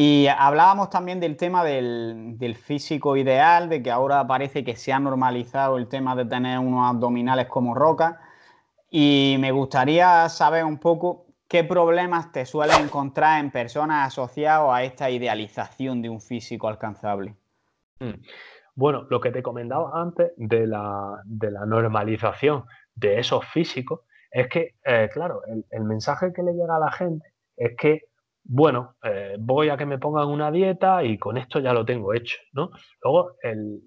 Y hablábamos también del tema del, físico ideal, de que ahora parece que se ha normalizado el tema de tener unos abdominales como roca. Y me gustaría saber un poco qué problemas te suelen encontrar en personas asociadas a esta idealización de un físico alcanzable. Hmm. Bueno, lo que te comentaba antes de la, de la normalización de esos físicos es que, eh, claro, el mensaje que le llega a la gente es que bueno, eh, voy a que me pongan una dieta y con esto ya lo tengo hecho, ¿no? Luego,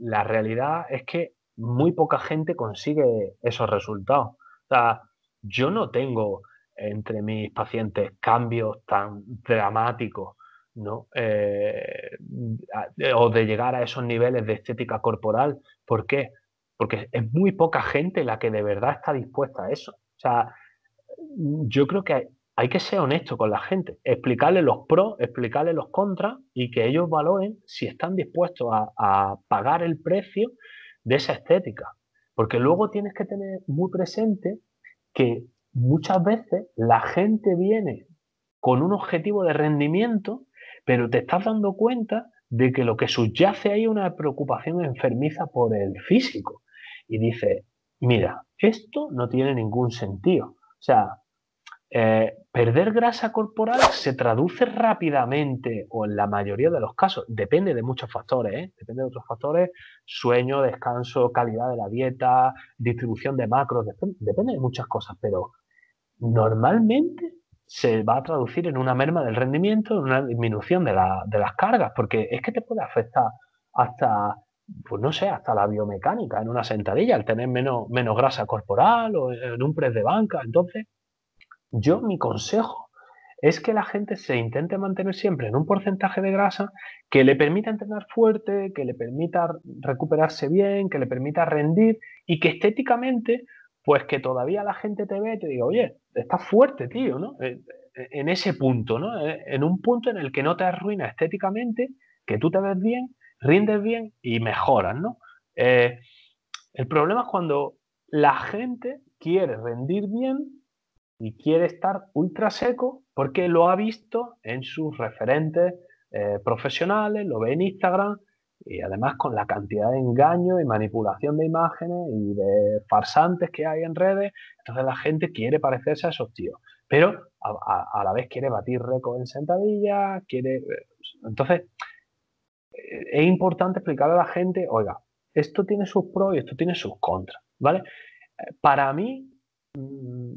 la realidad es que muy poca gente consigue esos resultados. O sea, yo no tengo entre mis pacientes cambios tan dramáticos, ¿no? Eh, o de llegar a esos niveles de estética corporal. ¿Por qué? Porque es muy poca gente la que de verdad está dispuesta a eso. O sea, yo creo que hay hay que ser honesto con la gente, explicarle los pros, explicarle los contras y que ellos valoren si están dispuestos a, pagar el precio de esa estética. Porque luego tienes que tener muy presente que muchas veces la gente viene con un objetivo de rendimiento, pero te estás dando cuenta de que lo que subyace ahí es una preocupación enfermiza por el físico. Y dice, mira, esto no tiene ningún sentido. O sea, eh, perder grasa corporal se traduce rápidamente, o en la mayoría de los casos, depende de muchos factores, ¿eh? depende de otros factores, sueño, descanso, calidad de la dieta, distribución de macros, depende, de muchas cosas, pero normalmente se va a traducir en una merma del rendimiento, en una disminución de, las cargas, porque es que te puede afectar hasta pues no sé, hasta la biomecánica en una sentadilla, al tener menos, menos grasa corporal o en un press de banca. Entonces, yo, mi consejo es que la gente se intente mantener siempre en un porcentaje de grasa que le permita entrenar fuerte, que le permita recuperarse bien, que le permita rendir y que estéticamente, pues que todavía la gente te ve y te diga, oye, estás fuerte, tío, ¿no? Eh, eh, en ese punto, ¿no? Eh, en un punto en el que no te arruina estéticamente, que tú te ves bien, rindes bien y mejoras, ¿no? el problema es cuando la gente quiere rendir bien y quiere estar ultra seco porque lo ha visto en sus referentes eh, profesionales, lo ve en Instagram y además con la cantidad de engaño y manipulación de imágenes y de farsantes que hay en redes, entonces la gente quiere parecerse a esos tíos, pero a, la vez quiere batir récord en sentadillas, quiere... Eh, entonces, eh, es importante explicarle a la gente, oiga, esto tiene sus pros y esto tiene sus contras, ¿vale? Para mí, mm,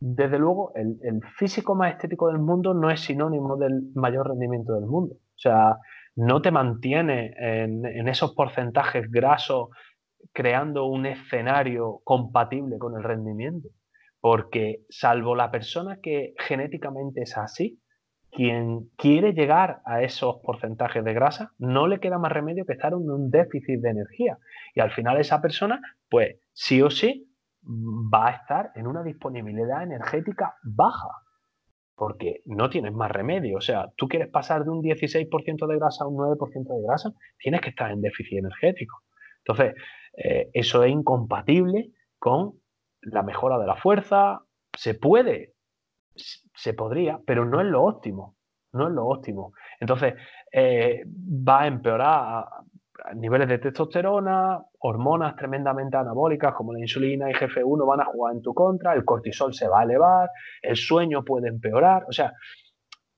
desde luego, el, físico más estético del mundo no es sinónimo del mayor rendimiento del mundo. O sea, no te mantiene en, en esos porcentajes grasos creando un escenario compatible con el rendimiento. Porque salvo la persona que genéticamente es así, quien quiere llegar a esos porcentajes de grasa, no le queda más remedio que estar en un déficit de energía. Y al final esa persona, pues sí o sí, va a estar en una disponibilidad energética baja, porque no tienes más remedio. O sea, tú quieres pasar de un 16% de grasa a un 9% de grasa, tienes que estar en déficit energético. Entonces, eh, eso es incompatible con la mejora de la fuerza. Se puede, se podría, pero no es lo óptimo. No es lo óptimo. Entonces, eh, va a empeorar niveles de testosterona, hormonas tremendamente anabólicas como la insulina y GF1 van a jugar en tu contra, el cortisol se va a elevar, el sueño puede empeorar, o sea,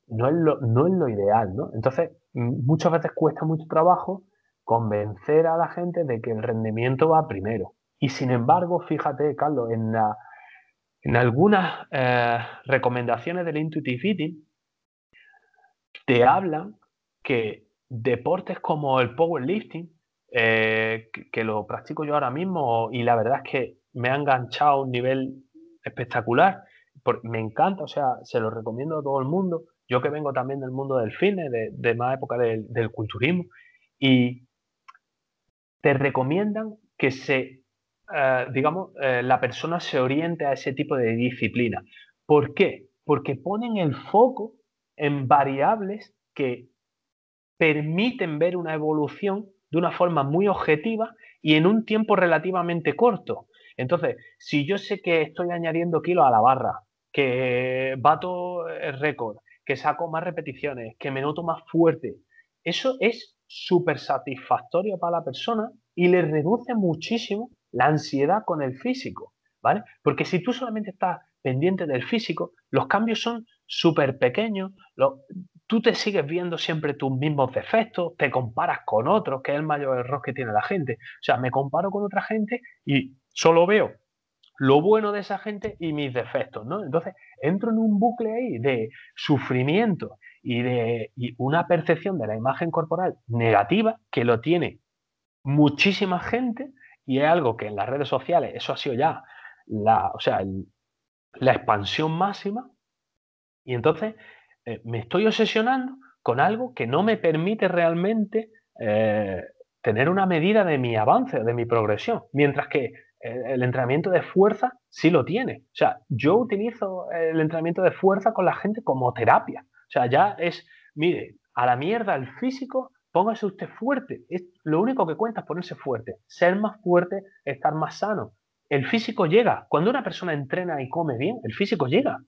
no es lo, no es lo ideal, ¿no? Entonces, mm, muchas veces cuesta mucho trabajo convencer a la gente de que el rendimiento va primero. Y sin embargo, fíjate, Carlos, en, en algunas eh, recomendaciones del Intuitive Eating, te hablan que deportes como el powerlifting, eh, que, lo practico yo ahora mismo y la verdad es que me ha enganchado a un nivel espectacular. me encanta, o sea, se lo recomiendo a todo el mundo. Yo que vengo también del mundo del fitness, de, de más época del, culturismo, y te recomiendan que se, eh, digamos, eh, la persona se oriente a ese tipo de disciplina. ¿Por qué? Porque ponen el foco en variables que permiten ver una evolución de una forma muy objetiva y en un tiempo relativamente corto. Entonces, si yo sé que estoy añadiendo kilos a la barra, que bato el récord, que saco más repeticiones, que me noto más fuerte, eso es súper satisfactorio para la persona y le reduce muchísimo la ansiedad con el físico, ¿vale? Porque si tú solamente estás pendiente del físico, los cambios son súper pequeños, tú te sigues viendo siempre tus mismos defectos, te comparas con otros, que es el mayor error que tiene la gente. O sea, me comparo con otra gente y solo veo lo bueno de esa gente y mis defectos, ¿no? Entonces, entro en un bucle ahí de sufrimiento y de una percepción de la imagen corporal negativa que lo tiene muchísima gente y es algo que en las redes sociales, eso ha sido ya la, o sea, la expansión máxima. Y entonces eh, me estoy obsesionando con algo que no me permite realmente eh, tener una medida de mi avance, de mi progresión, mientras que eh, el, entrenamiento de fuerza sí lo tiene. O sea, yo utilizo el entrenamiento de fuerza con la gente como terapia. O sea, ya es, mire, a la mierda el físico, póngase usted fuerte. Es, lo único que cuenta es ponerse fuerte, ser más fuerte, estar más sano. El físico llega. Cuando una persona entrena y come bien, el físico llega.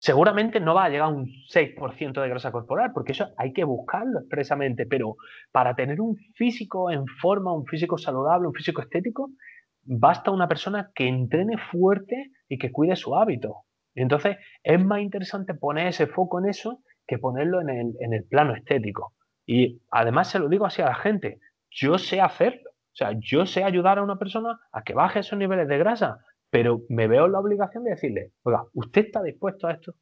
Seguramente no va a llegar a un 6% de grasa corporal, porque eso hay que buscarlo expresamente, pero para tener un físico en forma, un físico saludable, un físico estético, basta una persona que entrene fuerte y que cuide su hábito. Entonces, es más interesante poner ese foco en eso que ponerlo en el, en el plano estético. Y además se lo digo así a la gente, yo sé hacerlo. O sea, yo sé ayudar a una persona a que baje esos niveles de grasa, pero me veo la obligación de decirle, oiga, ¿usted está dispuesto a esto?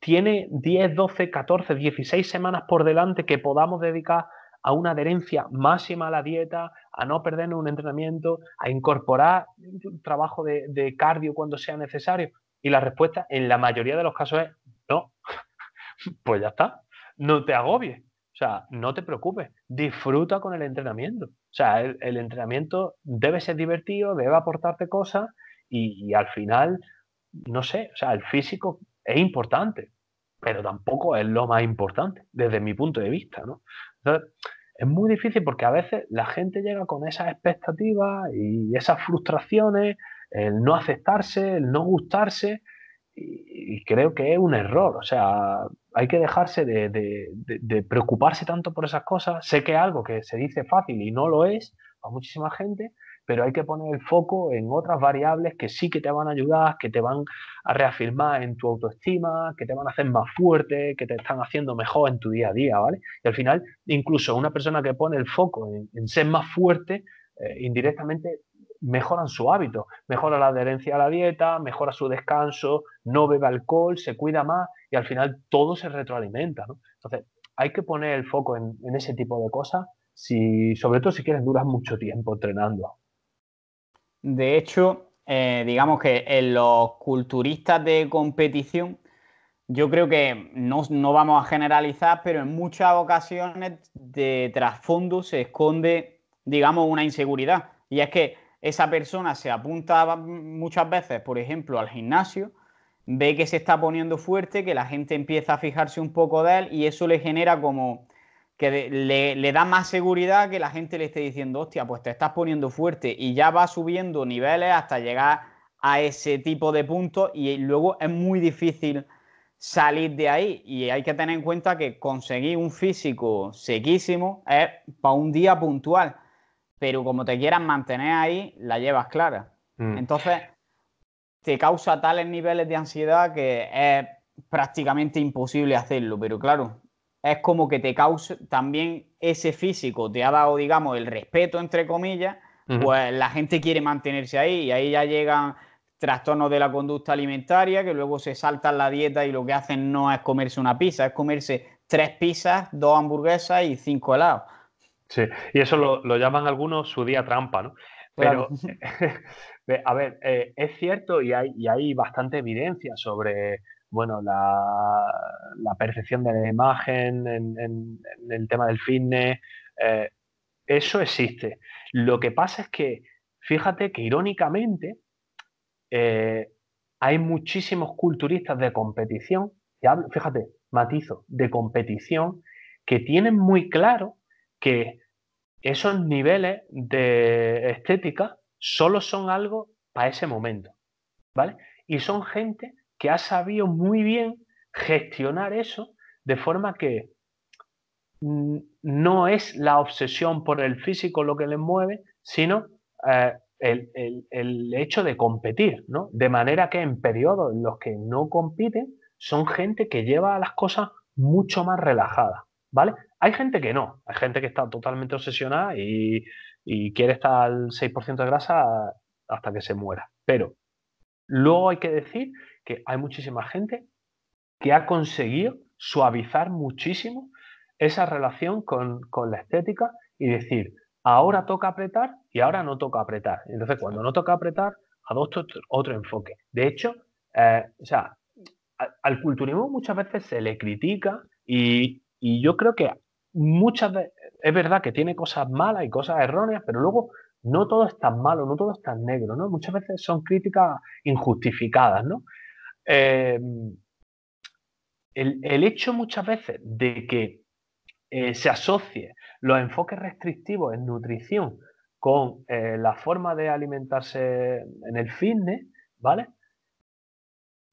¿Tiene 10, 12, 14, 16 semanas por delante que podamos dedicar a una adherencia máxima a la dieta, a no perdernos un entrenamiento, a incorporar un trabajo de cardio cuando sea necesario? Y la respuesta en la mayoría de los casos es no. pues ya está, no te agobies. O sea, no te preocupes, disfruta con el entrenamiento. O sea, el, entrenamiento debe ser divertido, debe aportarte cosas y, al final, no sé, o sea, el físico es importante, pero tampoco es lo más importante desde mi punto de vista, es muy difícil porque a veces la gente llega con esas expectativas y esas frustraciones, el no aceptarse, el no gustarse, y, creo que es un error, o sea, hay que dejarse de, preocuparse tanto por esas cosas. Sé que es algo que se dice fácil y no lo es a muchísima gente, pero hay que poner el foco en otras variables que sí que te van a ayudar, que te van a reafirmar en tu autoestima, que te van a hacer más fuerte, que te están haciendo mejor en tu día a día, ¿vale? Y al final, incluso una persona que pone el foco en, ser más fuerte, eh, indirectamente mejoran su hábito, mejora la adherencia a la dieta, mejora su descanso, no bebe alcohol, se cuida más y al final todo se retroalimenta. ¿no? Entonces, hay que poner el foco en, ese tipo de cosas, si, sobre todo si quieres durar mucho tiempo entrenando. De hecho, eh, digamos que en los culturistas de competición, yo creo que no, no vamos a generalizar, pero en muchas ocasiones de trasfondo se esconde, digamos, una inseguridad. Y es que esa persona se apunta muchas veces, por ejemplo, al gimnasio, ve que se está poniendo fuerte, que la gente empieza a fijarse un poco de él y eso le genera como que le, da más seguridad que la gente le esté diciendo, hostia, pues te estás poniendo fuerte y ya va subiendo niveles hasta llegar a ese tipo de puntos y luego es muy difícil salir de ahí y hay que tener en cuenta que conseguir un físico sequísimo es para un día puntual pero como te quieras mantener ahí, la llevas clara. Mm. Entonces, te causa tales niveles de ansiedad que es prácticamente imposible hacerlo, pero claro, es como que te causa también ese físico, te ha dado, digamos, el respeto, entre comillas, pues la gente quiere mantenerse ahí y ahí ya llegan trastornos de la conducta alimentaria, que luego se saltan la dieta y lo que hacen no es comerse una pizza, es comerse tres pizzas, dos hamburguesas y cinco helados. Sí, y eso lo, llaman algunos su día trampa, ¿no? Pero, a ver, eh, es cierto y hay, bastante evidencia sobre, bueno, la, percepción de la imagen en, el tema del fitness. Eh, eso existe. Lo que pasa es que, fíjate que irónicamente, eh, hay muchísimos culturistas de competición, fíjate, matizo, de competición, que tienen muy claro que esos niveles de estética solo son algo para ese momento, ¿vale? Y son gente que ha sabido muy bien gestionar eso de forma que no es la obsesión por el físico lo que les mueve, sino eh, el, hecho de competir, ¿no? De manera que en periodos en los que no compiten, son gente que lleva a las cosas mucho más relajadas. ¿vale? Hay gente que no, hay gente que está totalmente obsesionada y, quiere estar al 6% de grasa hasta que se muera. Pero luego hay que decir que hay muchísima gente que ha conseguido suavizar muchísimo esa relación con, la estética y decir, ahora toca apretar y ahora no toca apretar. Entonces, cuando no toca apretar, adopto otro, enfoque. De hecho, eh, sea, al culturismo muchas veces se le critica y, y yo creo que muchas es verdad que tiene cosas malas y cosas erróneas, pero luego no todo es tan malo, no todo es tan negro, ¿no? Muchas veces son críticas injustificadas, ¿no? Eh, el, hecho muchas veces de que eh, se asocie los enfoques restrictivos en nutrición con eh, la forma de alimentarse en el fitness, ¿vale?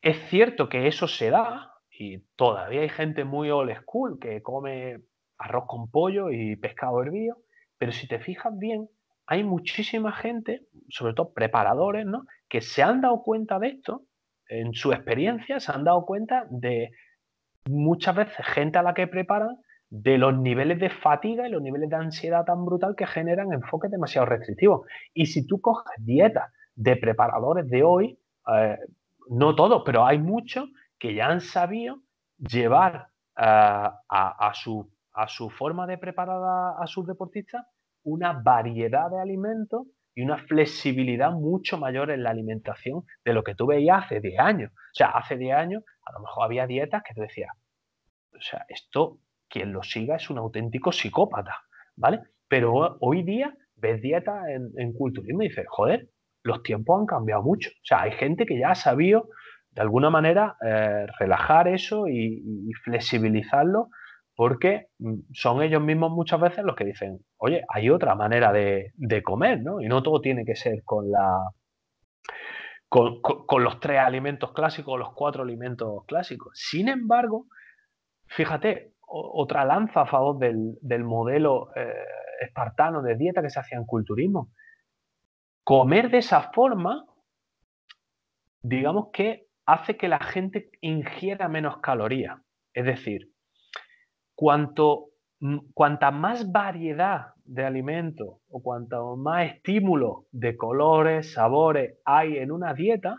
Es cierto que eso se da, y todavía hay gente muy old school que come arroz con pollo y pescado hervido, pero si te fijas bien, hay muchísima gente, sobre todo preparadores, ¿no? que se han dado cuenta de esto, en su experiencia se han dado cuenta de muchas veces gente a la que preparan de los niveles de fatiga y los niveles de ansiedad tan brutal que generan enfoques demasiado restrictivos. Y si tú coges dietas de preparadores de hoy, eh, no todos, pero hay muchos que ya han sabido llevar a, su, forma de preparar a, sus deportistas una variedad de alimentos y una flexibilidad mucho mayor en la alimentación de lo que tú veías hace 10 años. O sea, hace 10 años a lo mejor había dietas que te decía o sea, esto quien lo siga es un auténtico psicópata, ¿vale? Pero hoy día ves dieta en, en, culturismo y dices, joder, los tiempos han cambiado mucho. O sea, hay gente que ya ha sabido de alguna manera eh, relajar eso y, flexibilizarlo porque mm, son ellos mismos muchas veces los que dicen, oye, hay otra manera de, comer, ¿no? Y no todo tiene que ser con la... Con, los tres alimentos clásicos, los cuatro alimentos clásicos. Sin embargo, fíjate, otra lanza a favor del, modelo eh, espartano de dieta que se hacía en culturismo. Comer de esa forma, digamos que hace que la gente ingiera menos calorías. Es decir, mm, cuanta más variedad de alimentos o cuanto más estímulo de colores, sabores hay en una dieta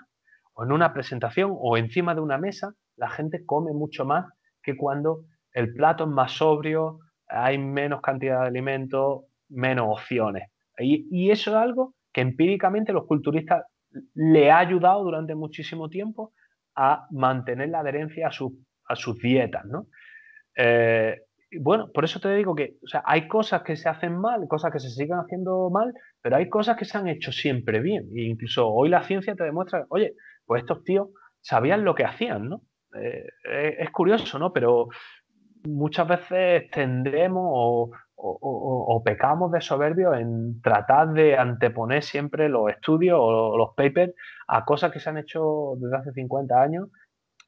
o en una presentación o encima de una mesa, la gente come mucho más que cuando el plato es más sobrio, hay menos cantidad de alimentos, menos opciones. y eso es algo que empíricamente los culturistas le ha ayudado durante muchísimo tiempo a mantener la adherencia a, sus dietas, ¿no? Eh, bueno, por eso te digo que sea, hay cosas que se hacen mal, cosas que se siguen haciendo mal, pero hay cosas que se han hecho siempre bien. E incluso hoy la ciencia te demuestra, oye, pues estos tíos sabían lo que hacían, ¿no? Eh, eh, es curioso, ¿no? Pero muchas veces tendremos o, o, pecamos de soberbio en tratar de anteponer siempre los estudios o los papers a cosas que se han hecho desde hace 50 años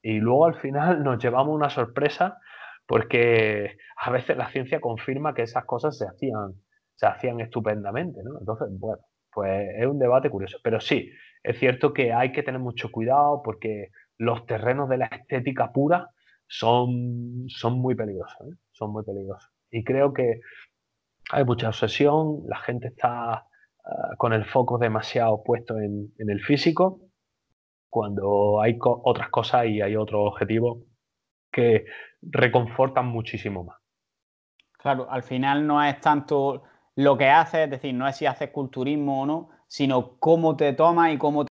y luego al final nos llevamos una sorpresa porque a veces la ciencia confirma que esas cosas se hacían, se hacían estupendamente, ¿no? Entonces, bueno, pues es un debate curioso. Pero sí, es cierto que hay que tener mucho cuidado porque los terrenos de la estética pura son, son muy peligrosos, ¿eh? son muy peligrosos. Y creo que hay mucha obsesión, la gente está ah, con el foco demasiado puesto en, el físico, cuando hay otras cosas y hay otros objetivos que reconfortan muchísimo más. Claro, al final no es tanto lo que haces, es decir, no es si haces culturismo o no, sino cómo te tomas y cómo te